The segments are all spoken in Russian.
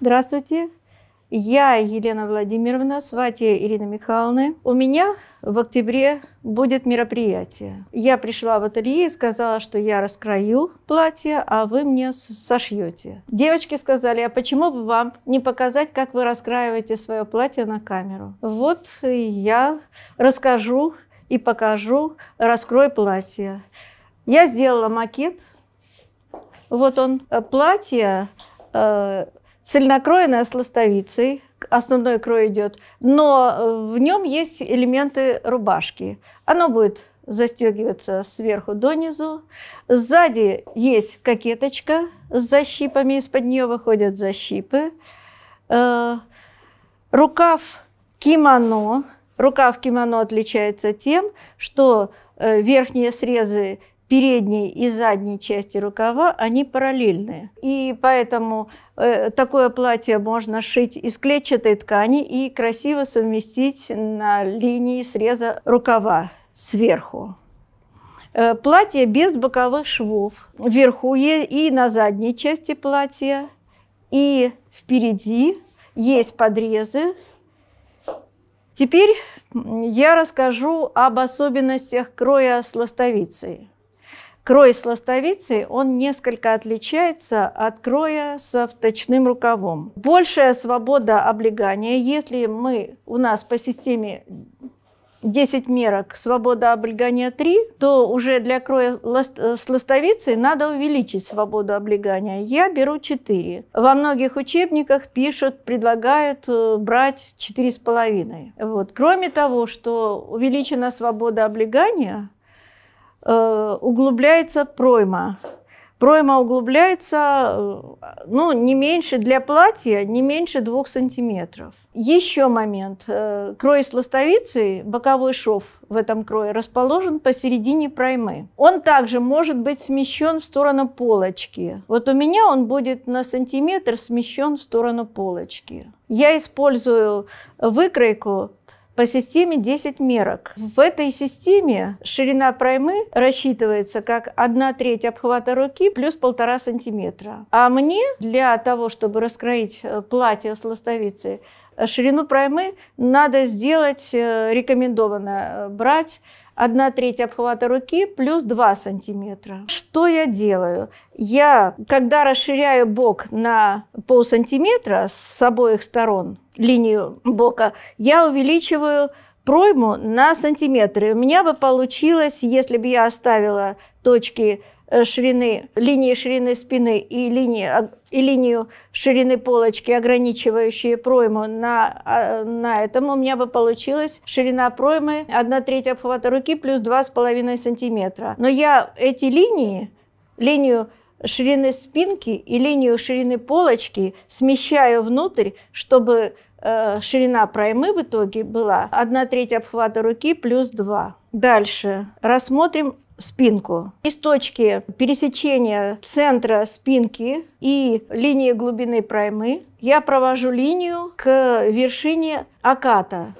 Здравствуйте. Я Елена Владимировна, сватья Ирина Михайловна. У меня в октябре будет мероприятие. Я пришла в ателье и сказала, что я раскрою платье, а вы мне сошьете. Девочки сказали, а почему бы вам не показать, как вы раскраиваете свое платье на камеру? Вот я расскажу и покажу, раскрой платье. Я сделала макет. Вот он, платье э, цельнокроенная с ластовицей, основной крой идет, но э, в нем есть элементы рубашки. Оно будет застегиваться сверху донизу. Сзади есть кокеточка с защипами, из-под нее выходят защипы. Э, рукав кимоно. Рукав кимоно отличается тем, что э, верхние срезы передней и задней части рукава, они параллельные. И поэтому э, такое платье можно шить из клетчатой ткани и красиво совместить на линии среза рукава сверху. Э, платье без боковых швов вверху и на задней части платья, и впереди есть подрезы. Теперь я расскажу об особенностях кроя сластовицы. Крой с ластовицей, он несколько отличается от кроя с вточным рукавом. Большая свобода облегания. Если мы, у нас по системе 10 мерок, свобода облегания 3, то уже для кроя ласт, э, с ластовицей надо увеличить свободу облегания. Я беру 4. Во многих учебниках пишут, предлагают э, брать 4,5. Вот. Кроме того, что увеличена свобода облегания, Э, углубляется пройма. Пройма углубляется, э, ну, не меньше для платья, не меньше двух сантиметров. Еще момент. Э, крой из ластовицы, боковой шов в этом крое, расположен посередине проймы. Он также может быть смещен в сторону полочки. Вот у меня он будет на сантиметр смещен в сторону полочки. Я использую выкройку по системе 10 мерок. В этой системе ширина проймы рассчитывается как 1 треть обхвата руки плюс 1,5 сантиметра. А мне для того, чтобы раскроить э, платье с ластовицей, Ширину проймы надо сделать, э, рекомендовано э, брать 1 треть обхвата руки плюс 2 сантиметра. Что я делаю? Я, когда расширяю бок на пол сантиметра с обоих сторон, линию бока, я увеличиваю пройму на сантиметры. У меня бы получилось, если бы я оставила точки Э, ширины, линии ширины спины и, линии, а, и линию ширины полочки, ограничивающие пройму, на, а, на этом у меня бы получилась ширина проймы 1 треть обхвата руки плюс 2,5 сантиметра. Но я эти линии, линию ширины спинки и линию ширины полочки смещаю внутрь, чтобы э, ширина проймы в итоге была 1 треть обхвата руки плюс 2. Дальше рассмотрим спинку. Из точки пересечения центра спинки и линии глубины проймы я провожу линию к вершине аката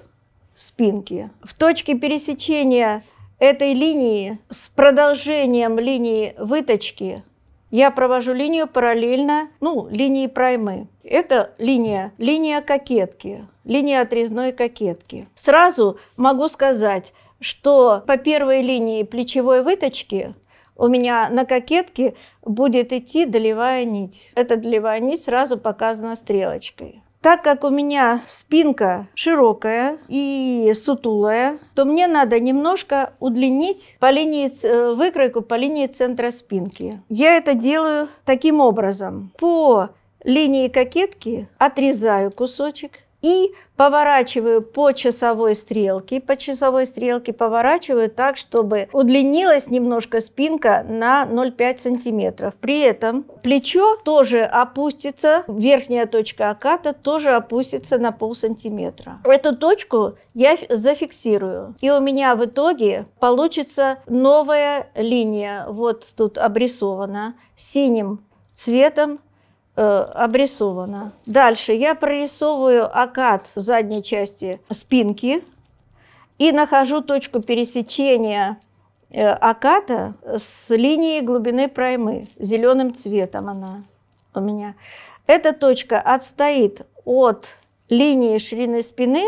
спинки. В точке пересечения этой линии с продолжением линии выточки я провожу линию параллельно, ну, линии проймы. Это линия, линия кокетки, линия отрезной кокетки. Сразу могу сказать, что по первой линии плечевой выточки у меня на кокетке будет идти долевая нить. Эта долевая нить сразу показана стрелочкой. Так как у меня спинка широкая и сутулая, то мне надо немножко удлинить по линии, э, выкройку по линии центра спинки. Я это делаю таким образом. По линии кокетки отрезаю кусочек, и поворачиваю по часовой стрелке, по часовой стрелке поворачиваю так, чтобы удлинилась немножко спинка на 0,5 сантиметров. При этом плечо тоже опустится, верхняя точка оката тоже опустится на пол сантиметра. Эту точку я зафиксирую, и у меня в итоге получится новая линия, вот тут обрисована синим цветом Э, обрисована. Дальше я прорисовываю акад в задней части спинки и нахожу точку пересечения э, аката с линией глубины проймы. Зеленым цветом она у меня. Эта точка отстоит от линии ширины спины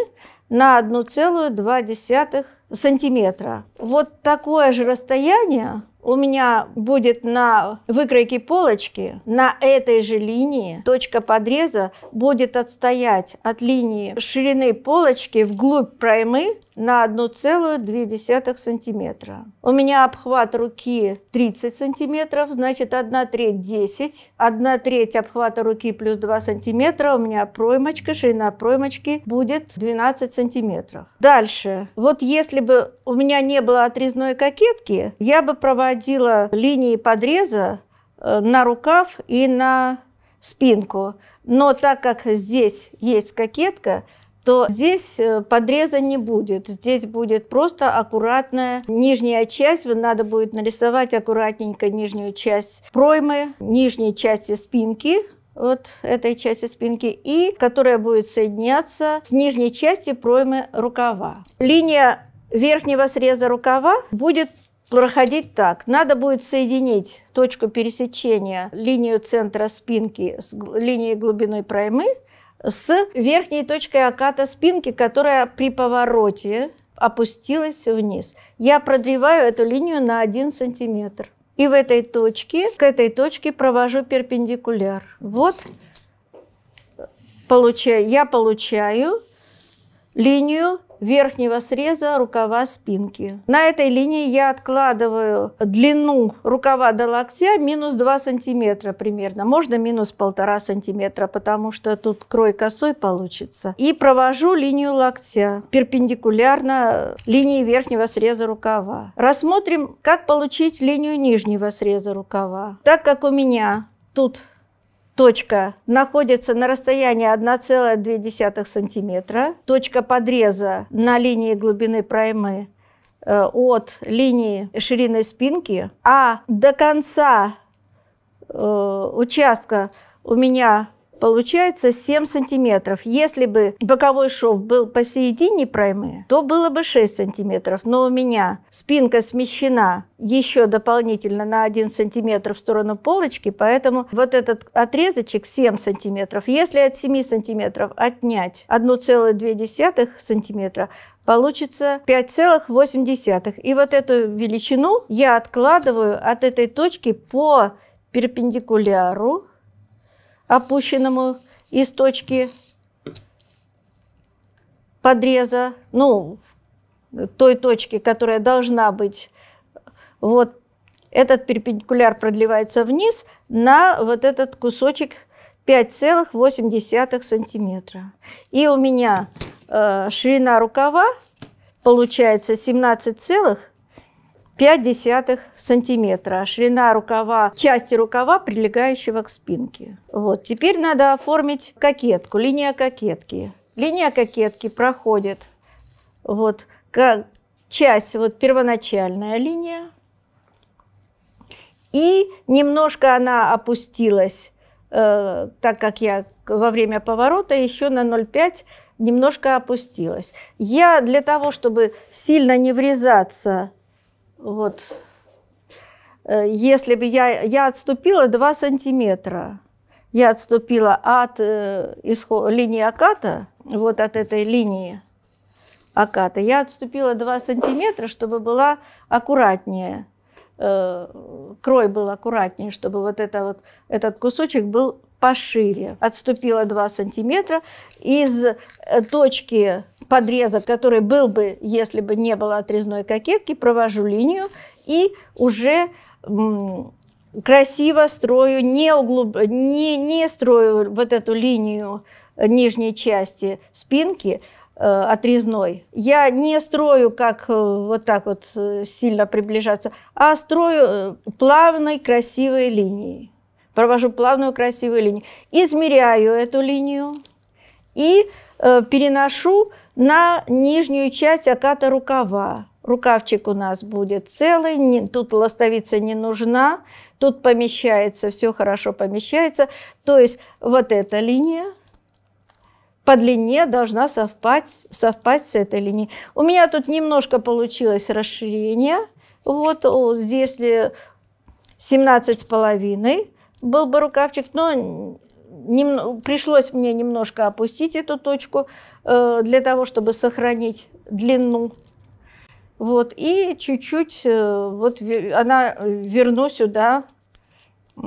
на 1,2 сантиметра. Вот такое же расстояние у меня будет на выкройке полочки на этой же линии точка подреза будет отстоять от линии ширины полочки вглубь проймы на 1,2 сантиметра. У меня обхват руки 30 сантиметров, значит 1 треть 10. 1 треть обхвата руки плюс 2 сантиметра, у меня проймочка, ширина проймочки будет 12 сантиметров. Дальше, вот если бы у меня не было отрезной кокетки, я бы проводила проводила линии подреза э, на рукав и на спинку. Но так как здесь есть кокетка, то здесь э, подреза не будет. Здесь будет просто аккуратная нижняя часть. Надо будет нарисовать аккуратненько нижнюю часть проймы, нижней части спинки, вот этой части спинки, и которая будет соединяться с нижней части проймы рукава. Линия верхнего среза рукава будет проходить так. Надо будет соединить точку пересечения линию центра спинки с линией глубины проймы с верхней точкой оката спинки, которая при повороте опустилась вниз. Я продлеваю эту линию на 1 сантиметр. И в этой точке, к этой точке провожу перпендикуляр. Вот получаю, я получаю линию верхнего среза рукава спинки. На этой линии я откладываю длину рукава до локтя минус 2 сантиметра примерно. Можно минус полтора сантиметра, потому что тут крой косой получится. И провожу линию локтя перпендикулярно линии верхнего среза рукава. Рассмотрим, как получить линию нижнего среза рукава. Так как у меня тут точка находится на расстоянии 1,2 см. Точка подреза на линии глубины проймы э, от линии ширины спинки, а до конца э, участка у меня получается 7 сантиметров. Если бы боковой шов был посередине проймы, то было бы 6 сантиметров. Но у меня спинка смещена еще дополнительно на 1 сантиметр в сторону полочки, поэтому вот этот отрезочек 7 сантиметров. Если от 7 сантиметров отнять 1,2 сантиметра, получится 5,8. И вот эту величину я откладываю от этой точки по перпендикуляру опущенному из точки подреза, ну, той точки, которая должна быть. Вот этот перпендикуляр продлевается вниз на вот этот кусочек 5,8 сантиметра. И у меня э, ширина рукава получается 17 целых 0,5 сантиметра. А ширина рукава, части рукава, прилегающего к спинке. Вот. Теперь надо оформить кокетку, линия кокетки. Линия кокетки проходит вот как часть, вот первоначальная линия, и немножко она опустилась, э, так как я во время поворота еще на 0,5 немножко опустилась. Я для того, чтобы сильно не врезаться вот. Э, если бы я, я отступила 2 сантиметра, я отступила от э, исход, линии аката, вот от этой линии аката, я отступила 2 сантиметра, чтобы была аккуратнее э, крой был аккуратнее, чтобы вот, это вот этот кусочек был пошире. Отступила 2 сантиметра. Из э, точки подреза, который был бы, если бы не было отрезной кокетки, провожу линию и уже красиво строю, не, углуб... не, не строю вот эту линию э, нижней части спинки, э, отрезной. Я не строю, как вот так вот сильно приближаться, а строю плавной, красивой линией провожу плавную красивую линию, измеряю эту линию и э, переношу на нижнюю часть оката рукава. Рукавчик у нас будет целый, не, тут ластовица не нужна, тут помещается, все хорошо помещается. То есть вот эта линия по длине должна совпасть, совпасть с этой линией. У меня тут немножко получилось расширение. Вот, вот здесь 17 с половиной был бы рукавчик, но нем... пришлось мне немножко опустить эту точку э, для того, чтобы сохранить длину. Вот, и чуть-чуть э, вот она э, верну сюда э,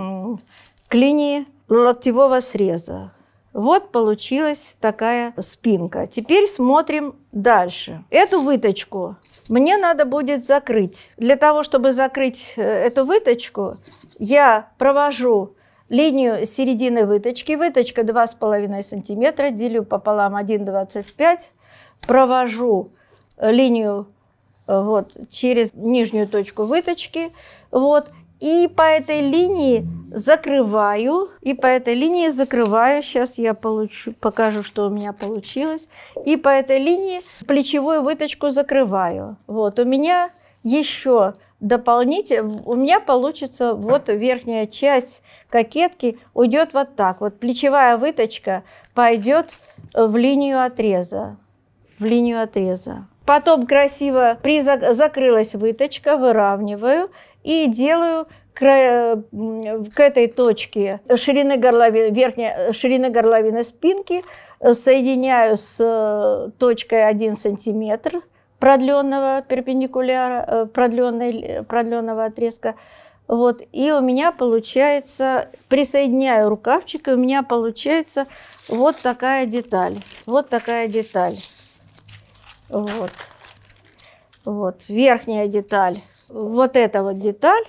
к линии локтевого среза. Вот получилась такая спинка. Теперь смотрим дальше. Эту выточку мне надо будет закрыть. Для того, чтобы закрыть э, эту выточку, я провожу линию середины выточки. Выточка 2,5 сантиметра, делю пополам 1,25. Провожу э, линию э, вот, через нижнюю точку выточки. Вот, и по этой линии закрываю. И по этой линии закрываю. Сейчас я получу, покажу, что у меня получилось. И по этой линии плечевую выточку закрываю. Вот у меня еще дополнительно, у меня получится вот верхняя часть кокетки уйдет вот так. Вот плечевая выточка пойдет в линию отреза. В линию отреза. Потом красиво при закрылась выточка, выравниваю и делаю к, к этой точке ширины горловины, верхней э, ширины горловины спинки соединяю с э, точкой 1 сантиметр продленного перпендикуляра, э, продленной, продленного отрезка. Вот, и у меня получается, присоединяю рукавчик, и у меня получается вот такая деталь. Вот такая деталь. Вот. Вот, верхняя деталь вот эта вот деталь,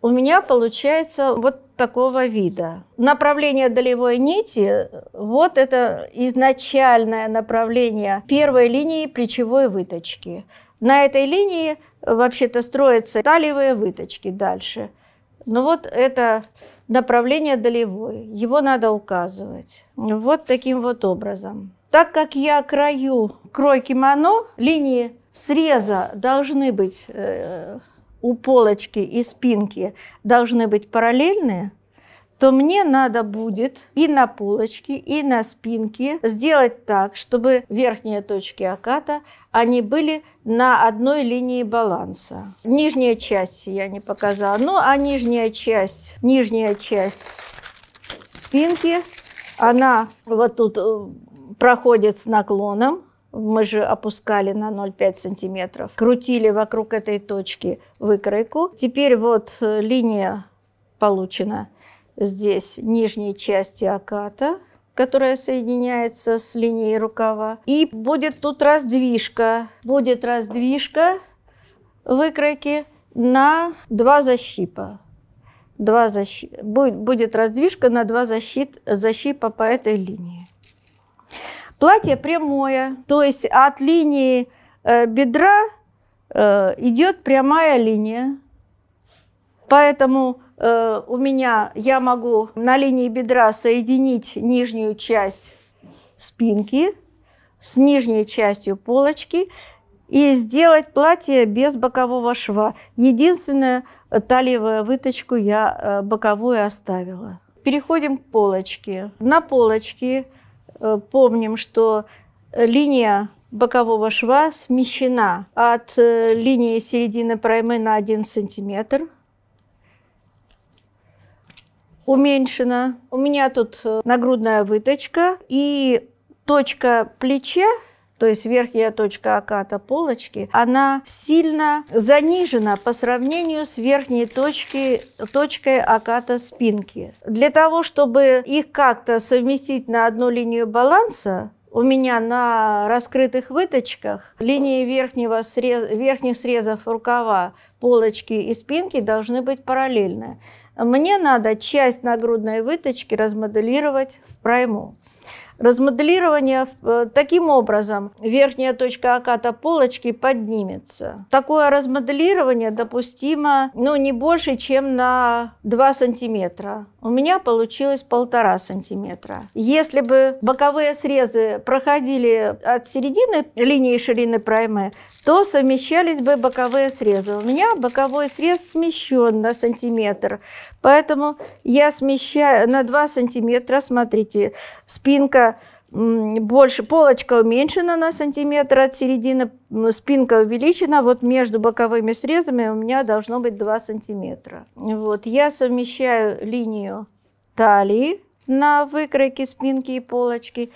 у меня получается вот такого вида. Направление долевой нити, вот это изначальное направление первой линии плечевой выточки. На этой линии вообще-то строятся талевые выточки дальше. Но ну вот это направление долевой, его надо указывать. Вот таким вот образом. Так как я краю крой кимоно, линии среза должны быть э, у полочки и спинки должны быть параллельные, то мне надо будет и на полочке, и на спинке сделать так, чтобы верхние точки оката, они были на одной линии баланса. Нижняя часть я не показала, Ну а нижняя часть, нижняя часть спинки, она вот тут э, проходит с наклоном, мы же опускали на 0,5 сантиметров, крутили вокруг этой точки выкройку. Теперь вот э, линия получена здесь нижней части аката, которая соединяется с линией рукава. И будет тут раздвижка. Будет раздвижка выкройки на два защипа. Два защ... Будет раздвижка на два защит... защипа по этой линии. Платье прямое, то есть от линии э, бедра э, идет прямая линия. Поэтому э, у меня я могу на линии бедра соединить нижнюю часть спинки с нижней частью полочки и сделать платье без бокового шва. Единственное, талиевую выточку я боковую оставила. Переходим к полочке. На полочке Э, помним, что э, линия бокового шва смещена от э, линии середины проймы на 1 сантиметр. Уменьшена. У меня тут нагрудная выточка и точка плеча то есть верхняя точка оката полочки, она сильно занижена по сравнению с верхней точки, точкой оката спинки. Для того, чтобы их как-то совместить на одну линию баланса, у меня на раскрытых выточках линии верхнего срез, верхних срезов рукава, полочки и спинки должны быть параллельны. Мне надо часть нагрудной выточки размоделировать в пройму. Размоделирование э, таким образом, верхняя точка оката полочки поднимется. Такое размоделирование допустимо ну, не больше, чем на 2 сантиметра. У меня получилось полтора сантиметра. Если бы боковые срезы проходили от середины линии ширины праймы, то совмещались бы боковые срезы. У меня боковой срез смещен на сантиметр, поэтому я смещаю на 2 сантиметра, смотрите, спинка больше, полочка уменьшена на сантиметр от середины, спинка увеличена, вот между боковыми срезами у меня должно быть 2 сантиметра. Вот, я совмещаю линию талии на выкройке спинки и полочки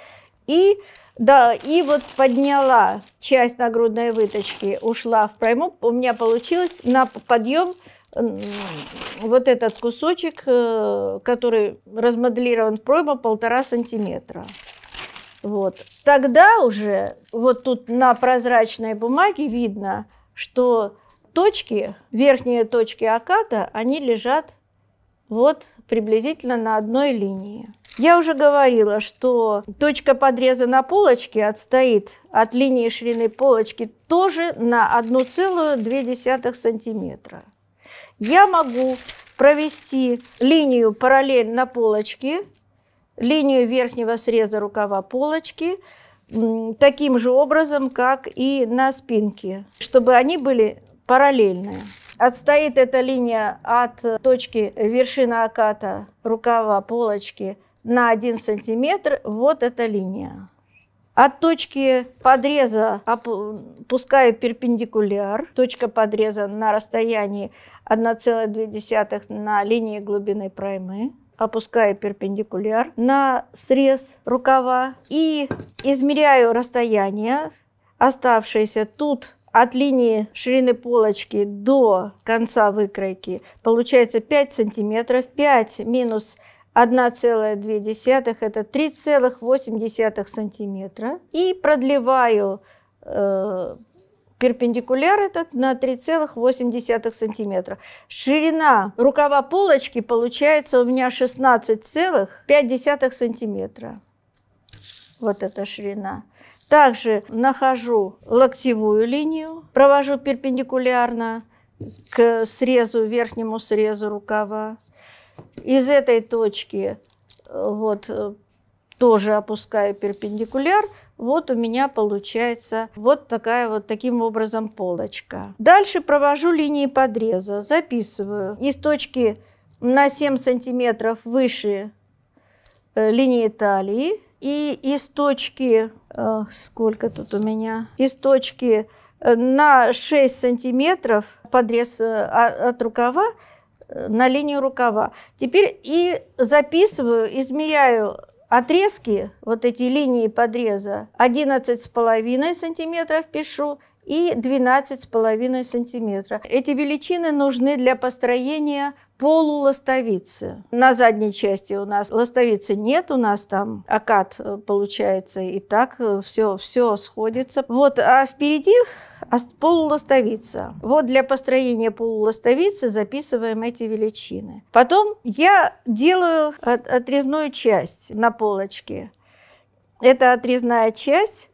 и да, и вот подняла часть нагрудной выточки, ушла в пройму. У меня получилось на подъем вот этот кусочек, э, который размоделирован в пройму полтора сантиметра. Вот. Тогда уже вот тут на прозрачной бумаге видно, что точки, верхние точки аката они лежат вот приблизительно на одной линии. Я уже говорила, что точка подреза на полочке отстоит от линии ширины полочки тоже на 1,2 сантиметра. Я могу провести линию параллельно полочке линию верхнего среза рукава полочки таким же образом, как и на спинке, чтобы они были параллельные. Отстоит эта линия от точки вершины оката рукава полочки на 1 сантиметр. Вот эта линия. От точки подреза опускаю перпендикуляр. Точка подреза на расстоянии 1,2 на линии глубины проймы опускаю перпендикуляр на срез рукава и измеряю расстояние, оставшееся тут от линии ширины полочки до конца выкройки. Получается 5 сантиметров, 5 минус 1,2 это 3,8 сантиметра. И продлеваю э, перпендикуляр этот на 3,8 сантиметра. Ширина рукава полочки получается у меня 16,5 сантиметра. Вот эта ширина. Также нахожу локтевую линию, провожу перпендикулярно к срезу, верхнему срезу рукава. Из этой точки э, вот э, тоже опускаю перпендикуляр – вот у меня получается вот такая вот таким образом полочка. Дальше провожу линии подреза, записываю. Из точки на 7 сантиметров выше э, линии талии и из точки, э, сколько тут у меня, из точки э, на 6 сантиметров подрез от рукава на линию рукава. Теперь и записываю, измеряю отрезки, вот эти линии подреза, 11,5 сантиметров пишу и 12,5 см. Эти величины нужны для построения полулостовицы. На задней части у нас лостовицы нет, у нас там акад э, получается, и так все, э, все сходится. Вот, а впереди полулостовица. Вот для построения полулостовицы записываем эти величины. Потом я делаю отрезную часть на полочке. Это отрезная часть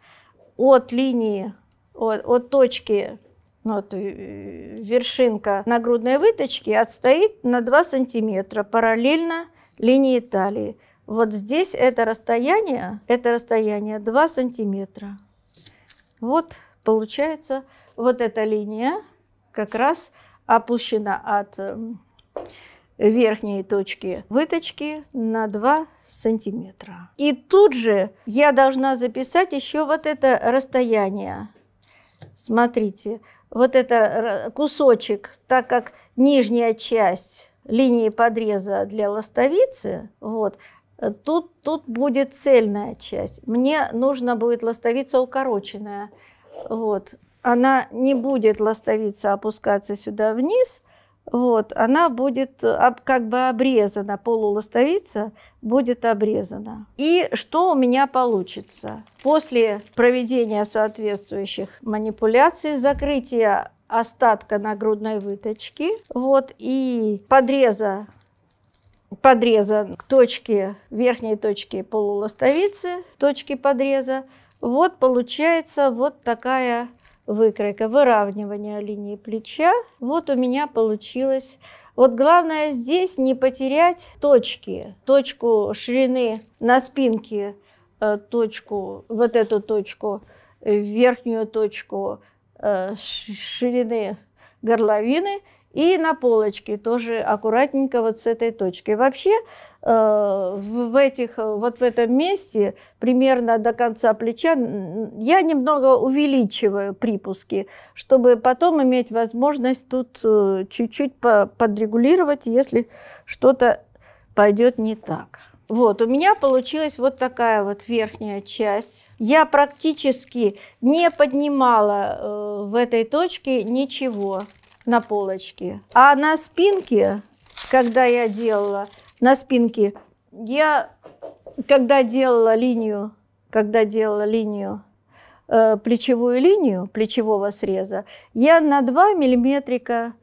от линии от, от точки вот, ну, э, вершинка нагрудной выточки отстоит на 2 сантиметра параллельно линии талии. Вот здесь это расстояние, это расстояние 2 сантиметра. Вот получается вот эта линия как раз опущена от э, верхней точки выточки на 2 сантиметра. И тут же я должна записать еще вот это расстояние Смотрите, вот это э, кусочек, так как нижняя часть линии подреза для ластовицы, вот, э, тут, тут будет цельная часть. Мне нужно будет ластовица укороченная. Вот. Она не будет ластовица опускаться сюда вниз – вот, она будет э, как бы обрезана, полуластовица будет обрезана. И что у меня получится? После проведения соответствующих манипуляций, закрытия остатка на грудной выточке, вот, и подреза подреза к точке, верхней точке полуластовицы, точки подреза, вот получается вот такая выкройка, выравнивание линии плеча. Вот у меня получилось вот главное здесь не потерять точки, точку ширины на спинке, э, точку, вот эту точку, верхнюю точку э, ширины горловины и на полочке тоже аккуратненько вот с этой точки. Вообще э, в, этих, э, вот в этом месте, примерно до конца плеча, я немного увеличиваю припуски, чтобы потом иметь возможность тут э, чуть-чуть подрегулировать, если что-то пойдет не так. Вот, у меня получилась вот такая вот верхняя часть. Я практически не поднимала э, в этой точке ничего на полочке. А на спинке, когда я делала, на спинке, я, когда делала линию, когда делала линию, э, плечевую линию плечевого среза, я на 2 миллиметрика,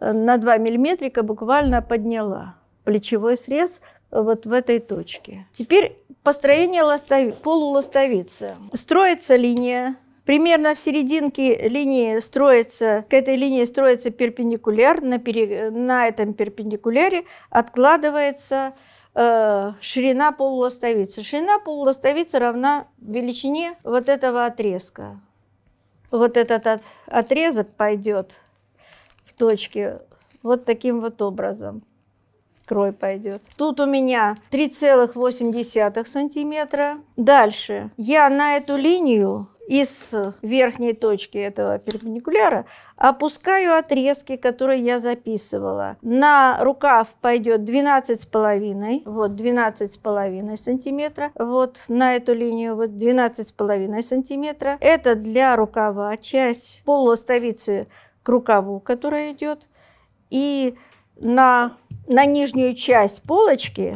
э, на 2 миллиметрика буквально подняла плечевой срез вот в этой точке. Теперь построение ластови, полуластовицы. Строится линия Примерно в серединке линии строится, к этой линии строится перпендикуляр, на, пере, на этом перпендикуляре откладывается э, ширина полулостовицы. Ширина полулостовицы равна величине вот этого отрезка. Вот этот от, отрезок пойдет в точке вот таким вот образом крой пойдет. Тут у меня 3,8 сантиметра. Дальше я на эту линию из верхней точки этого перпендикуляра опускаю отрезки, которые я записывала. На рукав пойдет 12,5, вот 12,5 сантиметра, вот на эту линию вот 12,5 сантиметра. Это для рукава часть полуостовицы к рукаву, которая идет. И на, на нижнюю часть полочки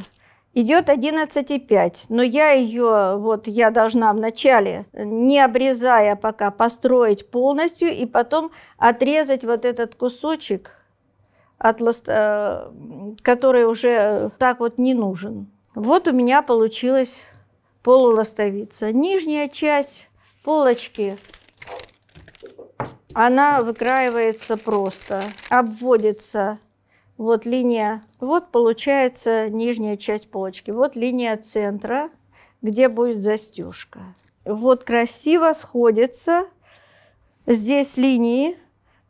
Идет 11,5, но я ее, вот я должна вначале, не обрезая пока, построить полностью и потом отрезать вот этот кусочек, атлас, э, который уже так вот не нужен. Вот у меня получилась полуластовица. Нижняя часть полочки, она выкраивается просто, обводится вот линия, вот получается нижняя часть полочки. Вот линия центра, где будет застежка. Вот красиво сходятся Здесь линии,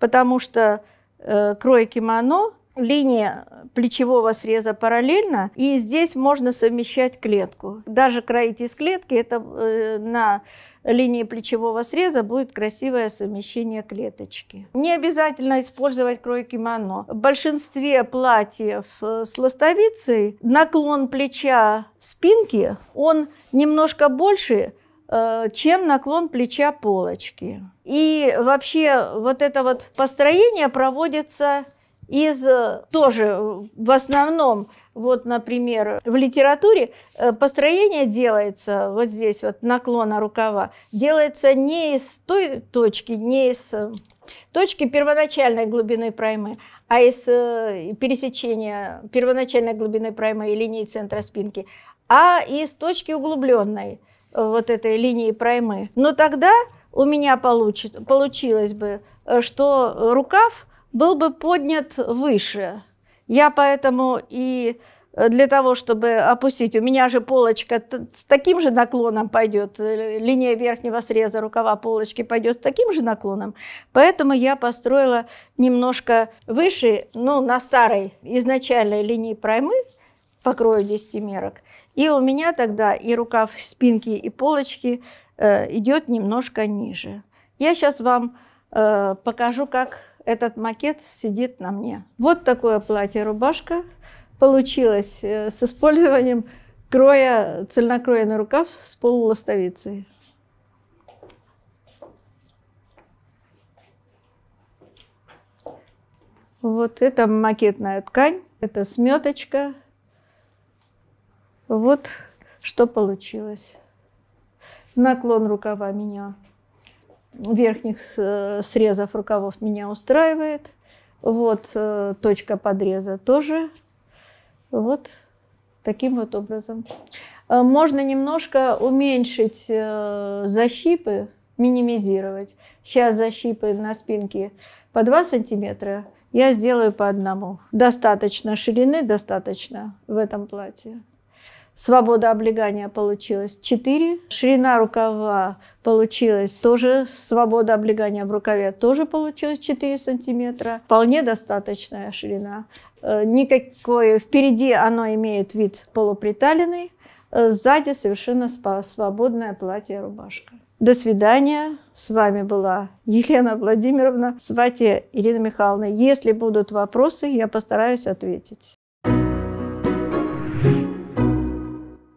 потому что э, крой кимоно, линия плечевого среза параллельно, и здесь можно совмещать клетку. Даже кроить из клетки, это э, на линии плечевого среза будет красивое совмещение клеточки. Не обязательно использовать крой кимоно. В большинстве платьев э, с ластовицей наклон плеча спинки, он немножко больше, э, чем наклон плеча полочки. И вообще вот это вот построение проводится из э, тоже в основном, вот, например, в литературе э, построение делается, вот здесь вот наклона рукава, делается не из той точки, не из э, точки первоначальной глубины праймы, а из пересечения первоначальной глубины праймы и линии центра спинки, а из точки углубленной вот этой линии праймы. Но тогда у меня получит, получилось бы, что рукав – был бы поднят выше. Я поэтому и э, для того, чтобы опустить. У меня же полочка с таким же наклоном пойдет, э, линия верхнего среза рукава полочки пойдет с таким же наклоном. Поэтому я построила немножко выше, ну, на старой изначальной линии проймы, покрою 10 мерок. И у меня тогда и рукав спинки, и полочки э, идет немножко ниже. Я сейчас вам э, покажу, как этот макет сидит на мне. Вот такое платье-рубашка получилось э, с использованием кроя, цельнокроенный рукав с полуластовицей. Вот это макетная ткань, это сметочка. Вот что получилось. Наклон рукава меня верхних э, срезов рукавов меня устраивает. Вот э, точка подреза тоже. Вот таким вот образом. Э, можно немножко уменьшить защипы, минимизировать. Сейчас защипы на спинке по 2 сантиметра, я сделаю по одному. Достаточно ширины, достаточно в этом платье свобода облегания получилась 4, ширина рукава получилась тоже, свобода облегания в рукаве тоже получилась 4 сантиметра. Вполне достаточная ширина. Э, никакой, впереди оно имеет вид полуприталенный, э, сзади совершенно свободное платье-рубашка. До свидания. С вами была Елена Владимировна, сватья Ирина Михайловна. Если будут вопросы, я постараюсь ответить.